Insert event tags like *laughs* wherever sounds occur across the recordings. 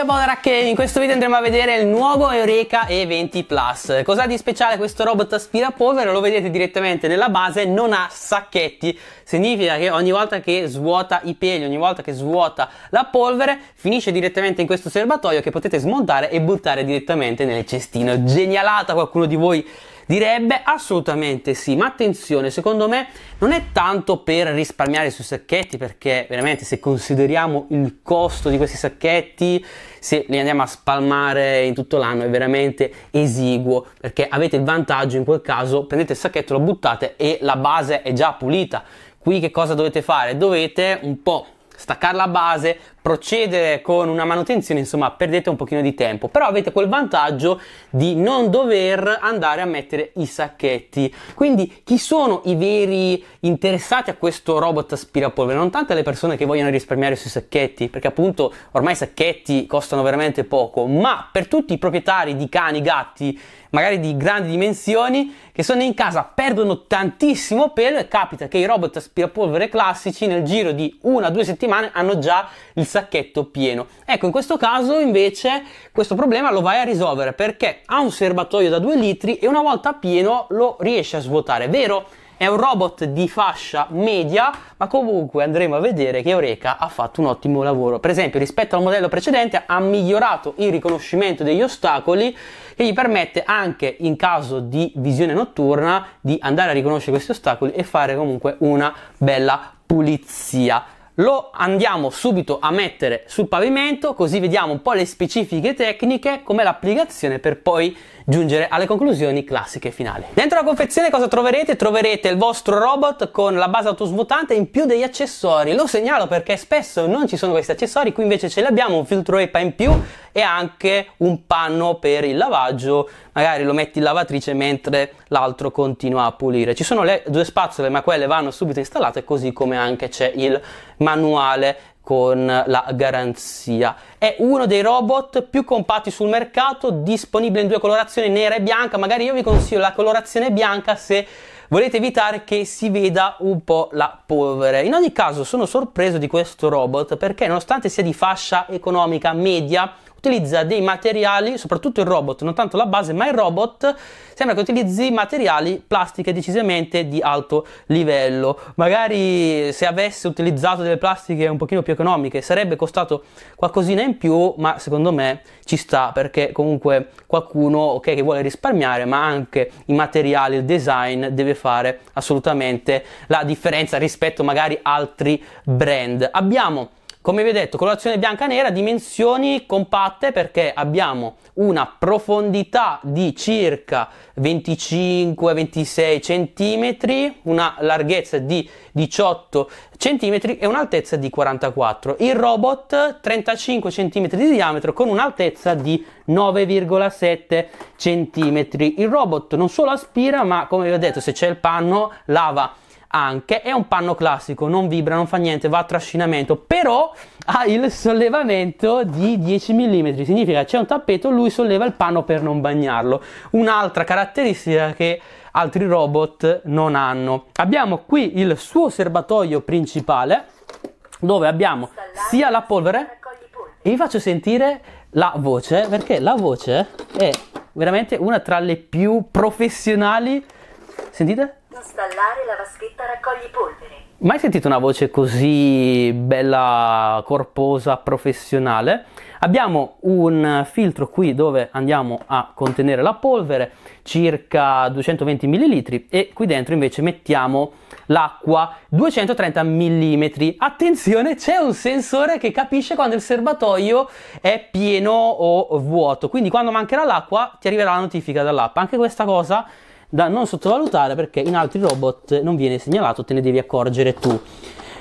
qui a Bodar Arcade, in questo video andremo a vedere il nuovo Eureka E20 Plus. Cos'ha di speciale questo robot aspirapolvere? Lo vedete direttamente nella base, non ha sacchetti, significa che ogni volta che svuota i peli, ogni volta che svuota la polvere, finisce direttamente in questo serbatoio che potete smontare e buttare direttamente nel cestino. Genialata qualcuno di voi Direbbe assolutamente sì, ma attenzione, secondo me non è tanto per risparmiare sui sacchetti, perché veramente se consideriamo il costo di questi sacchetti, se li andiamo a spalmare in tutto l'anno è veramente esiguo perché avete il vantaggio in quel caso prendete il sacchetto lo buttate e la base è già pulita qui che cosa dovete fare dovete un po' staccare la base procedere con una manutenzione, insomma, perdete un pochino di tempo, però avete quel vantaggio di non dover andare a mettere i sacchetti. Quindi chi sono i veri interessati a questo robot aspirapolvere? Non tante le persone che vogliono risparmiare sui sacchetti, perché appunto ormai i sacchetti costano veramente poco, ma per tutti i proprietari di cani, gatti, magari di grandi dimensioni, che sono in casa, perdono tantissimo pelo e capita che i robot aspirapolvere classici nel giro di una o due settimane hanno già il sacchetto sacchetto pieno. Ecco, in questo caso invece questo problema lo vai a risolvere perché ha un serbatoio da 2 litri e una volta pieno lo riesce a svuotare, vero? È un robot di fascia media, ma comunque andremo a vedere che Eureka ha fatto un ottimo lavoro. Per esempio, rispetto al modello precedente, ha migliorato il riconoscimento degli ostacoli, che gli permette anche in caso di visione notturna di andare a riconoscere questi ostacoli e fare comunque una bella pulizia lo andiamo subito a mettere sul pavimento così vediamo un po' le specifiche tecniche come l'applicazione per poi giungere alle conclusioni classiche finali. Dentro la confezione cosa troverete? Troverete il vostro robot con la base autosvuotante in più degli accessori. Lo segnalo perché spesso non ci sono questi accessori, qui invece ce l'abbiamo, un filtro EPA in più e anche un panno per il lavaggio, magari lo metti in lavatrice mentre l'altro continua a pulire. Ci sono le due spazzole ma quelle vanno subito installate così come anche c'è il manuale con la garanzia. È uno dei robot più compatti sul mercato, disponibile in due colorazioni, nera e bianca. Magari io vi consiglio la colorazione bianca se volete evitare che si veda un po' la polvere. In ogni caso sono sorpreso di questo robot perché nonostante sia di fascia economica media, utilizza dei materiali, soprattutto il robot, non tanto la base, ma il robot sembra che utilizzi materiali plastiche decisamente di alto livello. Magari se avesse utilizzato delle plastiche un pochino più economiche sarebbe costato qualcosina in più, ma secondo me ci sta perché comunque qualcuno okay, che vuole risparmiare, ma anche i materiali, il design deve fare assolutamente la differenza rispetto magari altri brand. Abbiamo come vi ho detto, colorazione bianca nera, dimensioni compatte perché abbiamo una profondità di circa 25-26 cm, una larghezza di 18 cm e un'altezza di 44. Il robot 35 cm di diametro con un'altezza di 9,7 cm. Il robot non solo aspira, ma come vi ho detto, se c'è il panno, lava anche, è un panno classico, non vibra, non fa niente, va a trascinamento, però ha il sollevamento di 10 mm, significa che c'è un tappeto, lui solleva il panno per non bagnarlo. Un'altra caratteristica che altri robot non hanno. Abbiamo qui il suo serbatoio principale dove abbiamo sia la polvere e vi faccio sentire la voce perché la voce è veramente una tra le più professionali. Sentite? installare la vaschetta raccogli polvere. Mai sentito una voce così bella, corposa, professionale? Abbiamo un filtro qui dove andiamo a contenere la polvere, circa 220 ml e qui dentro invece mettiamo l'acqua 230 mm. Attenzione, c'è un sensore che capisce quando il serbatoio è pieno o vuoto, quindi quando mancherà l'acqua ti arriverà la notifica dall'app. Anche questa cosa da non sottovalutare perché in altri robot non viene segnalato, te ne devi accorgere tu.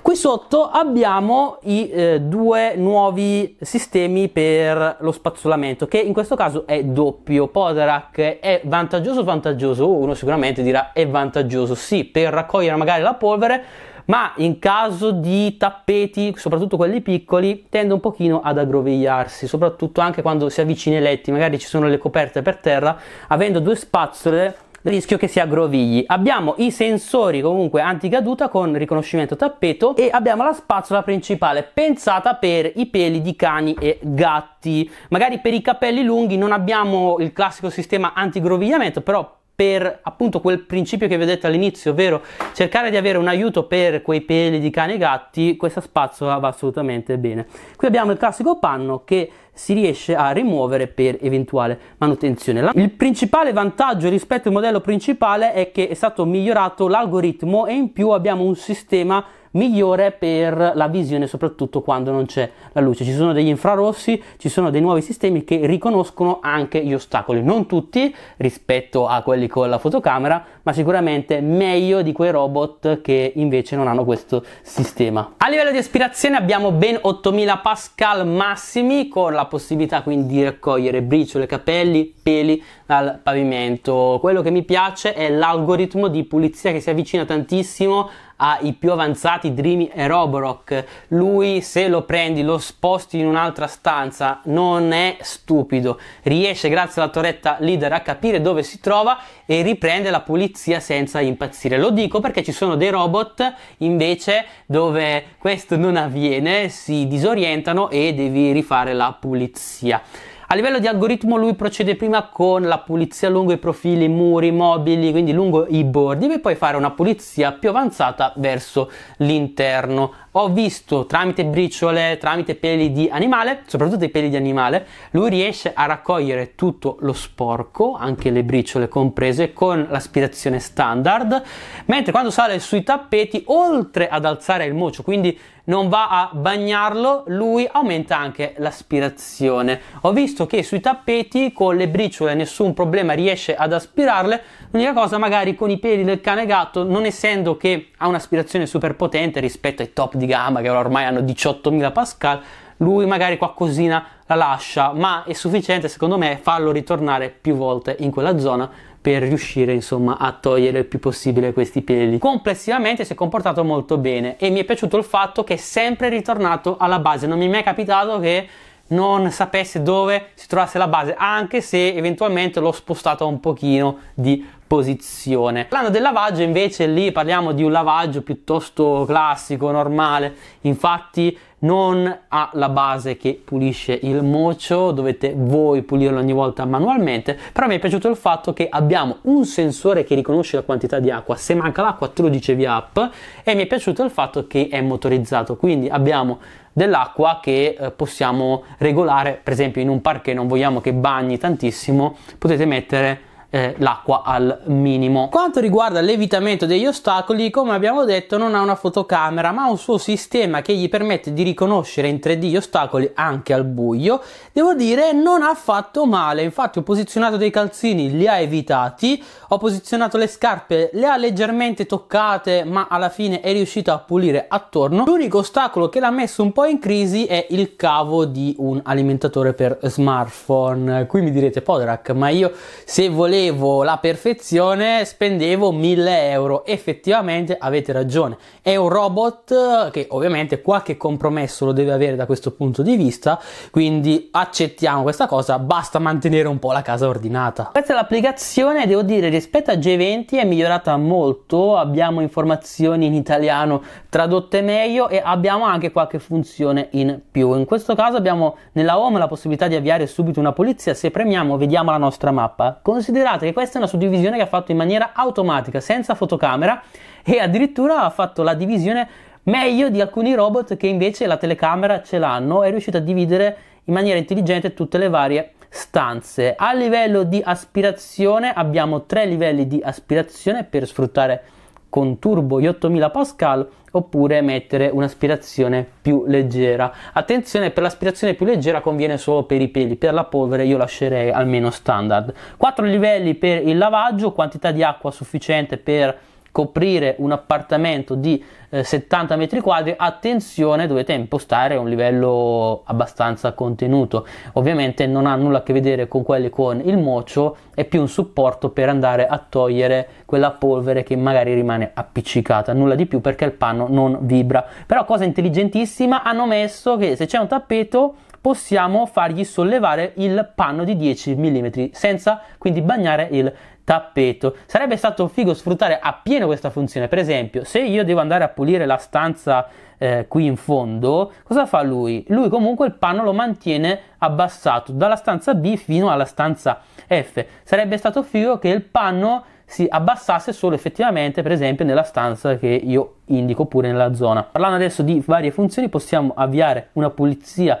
Qui sotto abbiamo i eh, due nuovi sistemi per lo spazzolamento, che in questo caso è doppio. Poderac è vantaggioso o vantaggioso? Uno sicuramente dirà è vantaggioso, sì, per raccogliere magari la polvere, ma in caso di tappeti, soprattutto quelli piccoli, tende un pochino ad aggrovigliarsi, soprattutto anche quando si avvicina ai letti, magari ci sono le coperte per terra, avendo due spazzole rischio che si aggrovigli. Abbiamo i sensori comunque anticaduta con riconoscimento tappeto e abbiamo la spazzola principale pensata per i peli di cani e gatti. Magari per i capelli lunghi non abbiamo il classico sistema antigrovigliamento, però per appunto quel principio che vi ho detto all'inizio, ovvero cercare di avere un aiuto per quei peli di cani e gatti, questa spazzola va assolutamente bene. Qui abbiamo il classico panno che si riesce a rimuovere per eventuale manutenzione. Il principale vantaggio rispetto al modello principale è che è stato migliorato l'algoritmo e in più abbiamo un sistema migliore per la visione, soprattutto quando non c'è la luce. Ci sono degli infrarossi, ci sono dei nuovi sistemi che riconoscono anche gli ostacoli, non tutti rispetto a quelli con la fotocamera, ma sicuramente meglio di quei robot che invece non hanno questo sistema. A livello di aspirazione abbiamo ben 8000 pascal massimi con la possibilità quindi di raccogliere briciole, capelli, peli dal pavimento. Quello che mi piace è l'algoritmo di pulizia che si avvicina tantissimo ai più avanzati Dreamy e Roborock. Lui se lo prendi, lo sposti in un'altra stanza, non è stupido. Riesce grazie alla torretta leader a capire dove si trova e riprende la pulizia senza impazzire. Lo dico perché ci sono dei robot invece dove questo non avviene, si disorientano e devi rifare la pulizia. A livello di algoritmo lui procede prima con la pulizia lungo i profili, muri, mobili, quindi lungo i bordi, per poi fare una pulizia più avanzata verso l'interno ho visto tramite briciole, tramite peli di animale, soprattutto i peli di animale, lui riesce a raccogliere tutto lo sporco, anche le briciole comprese, con l'aspirazione standard, mentre quando sale sui tappeti, oltre ad alzare il mocio, quindi non va a bagnarlo, lui aumenta anche l'aspirazione. Ho visto che sui tappeti con le briciole nessun problema riesce ad aspirarle, l'unica cosa magari con i peli del cane gatto, non essendo che ha un'aspirazione super potente rispetto ai top di gamma che ormai hanno 18.000 pascal, lui magari qualcosina la lascia, ma è sufficiente secondo me farlo ritornare più volte in quella zona per riuscire insomma a togliere il più possibile questi peli. Complessivamente si è comportato molto bene e mi è piaciuto il fatto che è sempre ritornato alla base, non mi è mai capitato che non sapesse dove si trovasse la base, anche se eventualmente l'ho spostato un pochino di posizione. Parlando del lavaggio invece lì parliamo di un lavaggio piuttosto classico, normale, infatti non ha la base che pulisce il mocio, dovete voi pulirlo ogni volta manualmente, però mi è piaciuto il fatto che abbiamo un sensore che riconosce la quantità di acqua, se manca l'acqua te lo dice via app e mi è piaciuto il fatto che è motorizzato, quindi abbiamo dell'acqua che eh, possiamo regolare, per esempio in un parquet non vogliamo che bagni tantissimo, potete mettere eh, l'acqua al minimo. Quanto riguarda l'evitamento degli ostacoli, come abbiamo detto, non ha una fotocamera, ma ha un suo sistema che gli permette di riconoscere in 3D gli ostacoli anche al buio. Devo dire, non ha fatto male. Infatti, ho posizionato dei calzini, li ha evitati. Ho posizionato le scarpe, le ha leggermente toccate, ma alla fine è riuscito a pulire attorno. L'unico ostacolo che l'ha messo un po' in crisi è il cavo di un alimentatore per smartphone. Qui mi direte, Podrak, ma io se volevo volevo la perfezione spendevo 1000 euro. Effettivamente avete ragione, è un robot eh, che ovviamente qualche compromesso lo deve avere da questo punto di vista, quindi accettiamo questa cosa, basta mantenere un po' la casa ordinata. Questa è l'applicazione, devo dire, rispetto a G20 è migliorata molto, abbiamo informazioni in italiano tradotte meglio e abbiamo anche qualche funzione in più. In questo caso abbiamo nella home la possibilità di avviare subito una polizia, se premiamo vediamo la nostra mappa. Considerate Considerate che questa è una suddivisione che ha fatto in maniera automatica, senza fotocamera e addirittura ha fatto la divisione meglio di alcuni robot che invece la telecamera ce l'hanno, è riuscito a dividere in maniera intelligente tutte le varie stanze. A livello di aspirazione abbiamo tre livelli di aspirazione per sfruttare con turbo gli 8000 pascal oppure mettere un'aspirazione più leggera. Attenzione, per l'aspirazione più leggera conviene solo per i peli, per la polvere io lascerei almeno standard. 4 livelli per il lavaggio, quantità di acqua sufficiente per coprire un appartamento di eh, 70 metri quadri, attenzione, dovete impostare un livello abbastanza contenuto. Ovviamente non ha nulla a che vedere con quelli con il mocio, è più un supporto per andare a togliere quella polvere che magari rimane appiccicata, nulla di più perché il panno non vibra. Però cosa intelligentissima, hanno messo che se c'è un tappeto possiamo fargli sollevare il panno di 10 mm senza quindi bagnare il tappeto. Sarebbe stato figo sfruttare appieno questa funzione. Per esempio, se io devo andare a pulire la stanza eh, qui in fondo, cosa fa lui? Lui comunque il panno lo mantiene abbassato dalla stanza B fino alla stanza F. Sarebbe stato figo che il panno si abbassasse solo effettivamente per esempio nella stanza che io indico pure nella zona parlando adesso di varie funzioni possiamo avviare una pulizia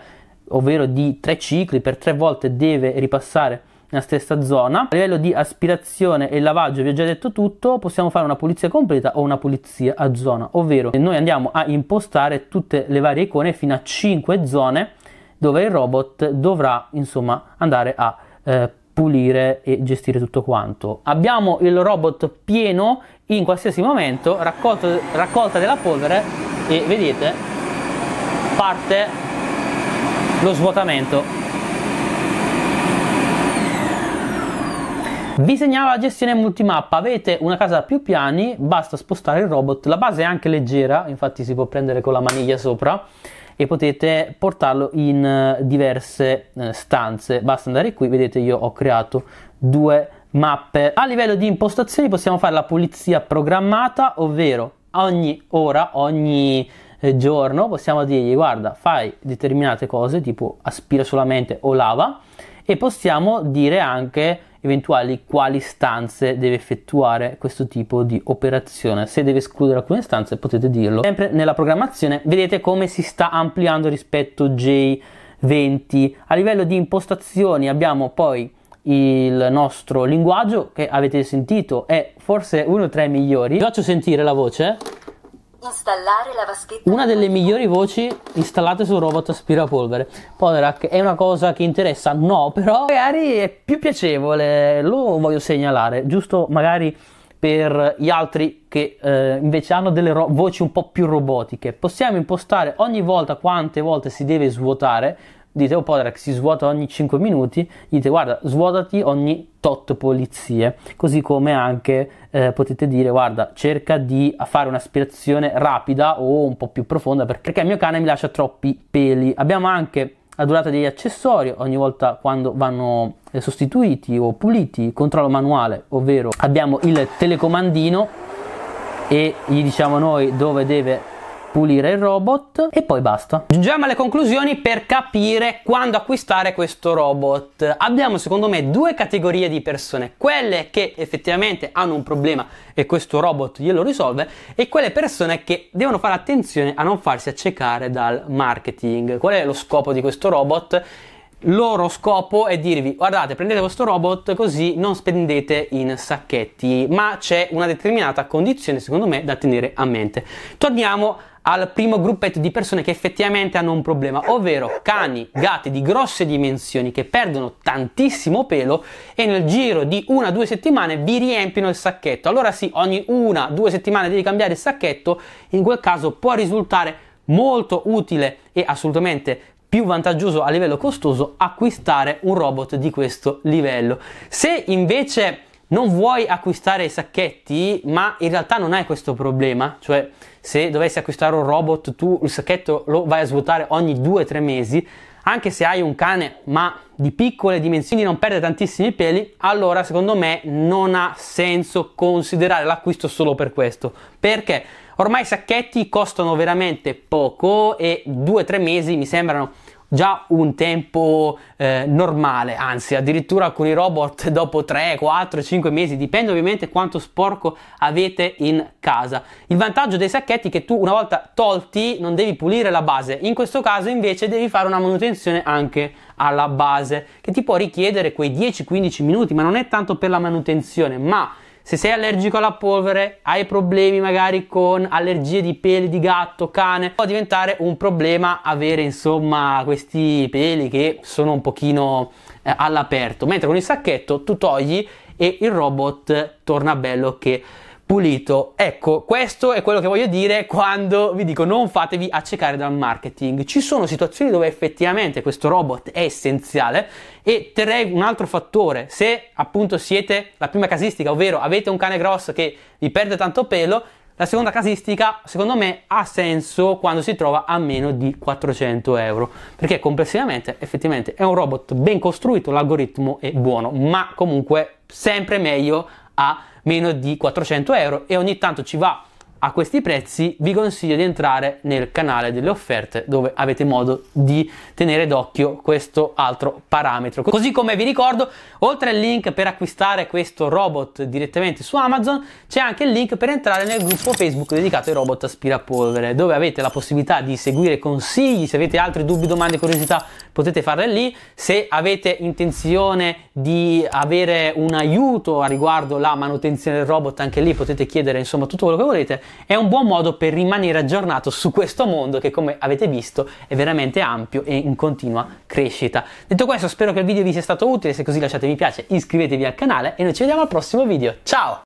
ovvero di tre cicli per tre volte deve ripassare nella stessa zona. A livello di aspirazione e lavaggio vi ho già detto tutto, possiamo fare una pulizia completa o una pulizia a zona, ovvero noi andiamo a impostare tutte le varie icone fino a 5 zone dove il robot dovrà insomma andare a eh, pulire e gestire tutto quanto. Abbiamo il robot pieno in qualsiasi momento, raccolto, raccolta della polvere e vedete parte lo svuotamento Vi segnala la gestione multimappa, avete una casa a più piani, basta spostare il robot, la base è anche leggera, infatti si può prendere con la maniglia sopra e potete portarlo in eh, diverse eh, stanze, basta andare qui, vedete io ho creato due mappe. A livello di impostazioni possiamo fare la pulizia programmata, ovvero ogni ora, ogni eh, giorno possiamo dirgli guarda fai determinate cose tipo aspira solamente o lava e possiamo dire anche eventuali quali stanze deve effettuare questo tipo di operazione. Se deve escludere alcune stanze potete dirlo. Sempre nella programmazione vedete come si sta ampliando rispetto a J20. A livello di impostazioni abbiamo poi il nostro linguaggio che avete sentito è forse uno tra i migliori. Vi faccio sentire la voce. Installare la vaschetta. Una delle migliori voci installate sul robot aspirapolvere. Poderac è una cosa che interessa? No, però magari è più piacevole, lo voglio segnalare, giusto magari per gli altri che eh, invece hanno delle ro- voci un po' più robotiche. Possiamo impostare ogni volta quante volte si deve svuotare dite oh Podrak si svuota ogni 5 minuti, dite guarda svuotati ogni tot polizie, così come anche eh, potete dire guarda cerca di fare un'aspirazione rapida o un po' più profonda perché il mio cane mi lascia troppi peli. Abbiamo anche la durata degli accessori ogni volta quando vanno eh, sostituiti o puliti, controllo manuale, ovvero abbiamo il telecomandino e gli diciamo noi dove deve pulire il robot e poi basta. Giungiamo alle conclusioni per capire quando acquistare questo robot. Abbiamo secondo me due categorie di persone, quelle che effettivamente hanno un problema e questo robot glielo risolve e quelle persone che devono fare attenzione a non farsi accecare dal marketing. Qual è lo scopo di questo robot? loro scopo è dirvi guardate prendete questo robot così non spendete in sacchetti ma c'è una determinata condizione secondo me da tenere a mente torniamo al primo gruppetto di persone che effettivamente hanno un problema, ovvero cani, gatti di grosse dimensioni che perdono tantissimo pelo e nel giro di una o due settimane vi riempiono il sacchetto. Allora sì, ogni una o due settimane devi cambiare il sacchetto, in quel caso può risultare molto utile e assolutamente più vantaggioso a livello costoso acquistare un robot di questo livello. Se invece non vuoi acquistare i sacchetti, ma in realtà non hai questo problema, cioè se dovessi acquistare un robot, tu il sacchetto lo vai a svuotare ogni 2-3 mesi. Anche se hai un cane, ma di piccole dimensioni, non perde tantissimi peli, allora secondo me non ha senso considerare l'acquisto solo per questo. Perché ormai i sacchetti costano veramente poco e 2-3 mesi mi sembrano già un tempo eh, normale, anzi addirittura con i robot *laughs* dopo 3, 4, 5 mesi, dipende ovviamente quanto sporco avete in casa. Il vantaggio dei sacchetti è che tu una volta tolti non devi pulire la base, in questo caso invece devi fare una manutenzione anche alla base che ti può richiedere quei 10-15 minuti, ma non è tanto per la manutenzione, ma se sei allergico alla polvere, hai problemi magari con allergie di peli di gatto, cane, può diventare un problema avere insomma questi peli che sono un pochino eh, all'aperto. Mentre con il sacchetto tu togli e il robot torna bello che pulito. Ecco, questo è quello che voglio dire quando vi dico non fatevi accecare dal marketing. Ci sono situazioni dove effettivamente questo robot è essenziale e terrei un altro fattore, se appunto siete la prima casistica, ovvero avete un cane grosso che vi perde tanto pelo, la seconda casistica, secondo me, ha senso quando si trova a meno di 400 euro, perché complessivamente effettivamente è un robot ben costruito, l'algoritmo è buono, ma comunque sempre meglio a meno di 400 euro e ogni tanto ci va a questi prezzi vi consiglio di entrare nel canale delle offerte dove avete modo di tenere d'occhio questo altro parametro così come vi ricordo oltre al link per acquistare questo robot direttamente su amazon c'è anche il link per entrare nel gruppo facebook dedicato ai robot aspirapolvere dove avete la possibilità di seguire consigli se avete altri dubbi domande curiosità potete farle lì se avete intenzione di avere un aiuto a riguardo la manutenzione del robot anche lì potete chiedere insomma tutto quello che volete è un buon modo per rimanere aggiornato su questo mondo che come avete visto è veramente ampio e in continua crescita. Detto questo spero che il video vi sia stato utile, se così lasciate mi piace, iscrivetevi al canale e noi ci vediamo al prossimo video. Ciao!